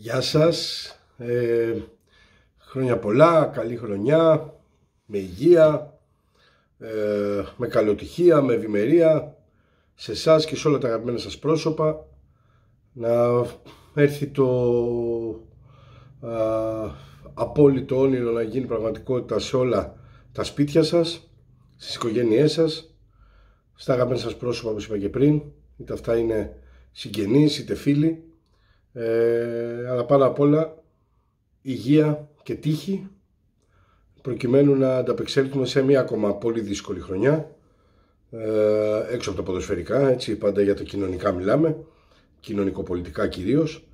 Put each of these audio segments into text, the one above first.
Γεια σας, ε, χρόνια πολλά, καλή χρονιά, με υγεία, ε, με καλοτυχία, με ευημερία, σε εσάς και σε όλα τα αγαπημένα σας πρόσωπα, να έρθει το απόλυτο όνειρο να γίνει πραγματικότητα σε όλα τα σπίτια σας, στις οικογένειές σας, στα αγαπημένα σας πρόσωπα όπως είπα και πριν, είτε αυτά είναι συγγενείς είτε φίλοι, ε, αλλά πάνω απ' όλα υγεία και τύχη προκειμένου να ανταπεξέλθουμε σε μια ακόμα πολύ δύσκολη χρονιά ε, έξω από τα ποδοσφαιρικά, έτσι, πάντα για τα κοινωνικά μιλάμε, κοινωνικοπολιτικά κυρίως.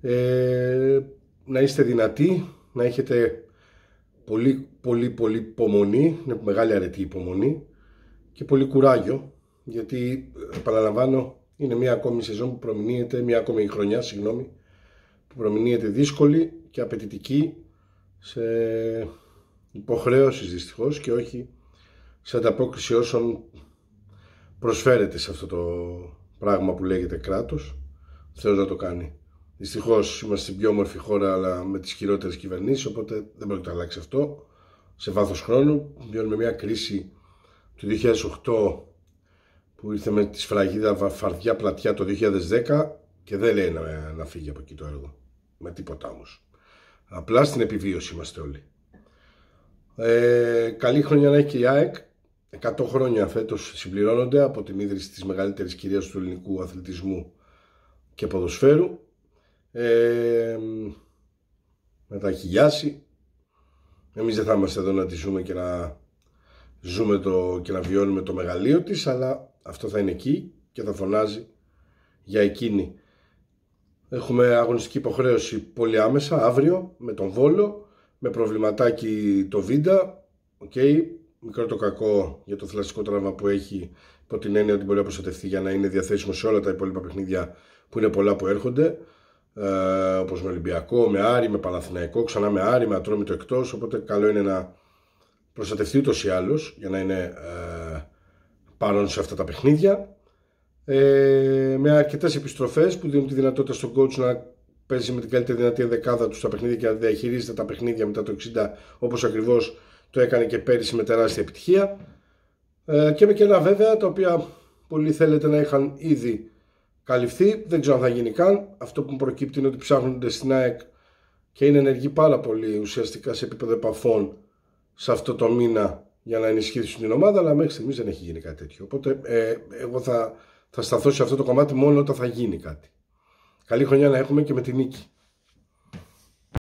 Ε, να είστε δυνατοί, να έχετε πολύ πολύ πολύ υπομονή, μεγάλη αρετή υπομονή και πολύ κουράγιο, γιατί επαναλαμβάνω είναι μια ακόμη σεζόν που προμηνύεται, μια ακόμη χρονιά, συγγνώμη, που προμηνύεται δύσκολη και απαιτητική σε υποχρέωσεις δυστυχώς και όχι σε ανταπόκριση όσων προσφέρεται σε αυτό το πράγμα που λέγεται κράτος. Θεός να το κάνει. Δυστυχώς είμαστε στην πιο όμορφη χώρα αλλά με τις χειρότερες κυβερνήσεις οπότε δεν πρόκειται να αλλάξει αυτό σε βάθος χρόνου. Βιώνουμε μια κρίση του 2008 που ήρθε με τη σφραγίδα βαφαρδιά πλατιά το 2010 και δεν λέει να, να φύγει από εκεί το έργο. Με τίποτα όμως. Απλά στην επιβίωση είμαστε όλοι. Ε, καλή χρονιά να έχει και η ΑΕΚ. 100 χρόνια φέτος συμπληρώνονται από την ίδρυση της μεγαλύτερης κυρίας του ελληνικού αθλητισμού και ποδοσφαίρου. Ε, μετά έχει γιάσει. Εμείς δεν θα είμαστε εδώ να τη ζούμε και να ζούμε το, και να βιώνουμε το μεγαλείο της, αλλά αυτό θα είναι εκεί και θα φωνάζει για εκείνη. Έχουμε αγωνιστική υποχρέωση πολύ άμεσα, αύριο, με τον Βόλο, με προβληματάκι το Βίντα. Οκ, okay. μικρό το κακό για το θλασσικό τραύμα που έχει, υπό την έννοια ότι μπορεί να προστατευτεί για να είναι διαθέσιμο σε όλα τα υπόλοιπα παιχνίδια που είναι πολλά που έρχονται. Ε, όπως με Ολυμπιακό, με Άρη, με Παναθηναϊκό, ξανά με Άρη, με Ατρόμητο εκτός, οπότε καλό είναι να προστατευτεί ούτως ή άλλως για να είναι ε, παρόν σε αυτά τα παιχνίδια ε, με αρκετές επιστροφές, που δίνουν τη δυνατότητα στον coach να παίζει με την καλύτερη δυνατή δεκάδα του στα παιχνίδια και να διαχειρίζεται τα παιχνίδια μετά το 60 όπως ακριβώς το έκανε και πέρυσι με τεράστια επιτυχία ε, και με κενά βέβαια τα οποία πολλοί θέλετε να είχαν ήδη καλυφθεί, δεν ξέρω αν θα γίνει καν αυτό που μου προκύπτει είναι ότι ψάχνονται στην ΑΕΚ και είναι ενεργοί πάρα πολύ ουσιαστικά σε επίπεδο επαφών σε αυτό το μήνα για να ενισχύσουν την ομάδα, αλλά μέχρι στιγμής δεν έχει γίνει κάτι τέτοιο. Οπότε ε, εγώ θα, θα σταθώ σε αυτό το κομμάτι μόνο όταν θα γίνει κάτι. Καλή χρονιά να έχουμε και με την νίκη.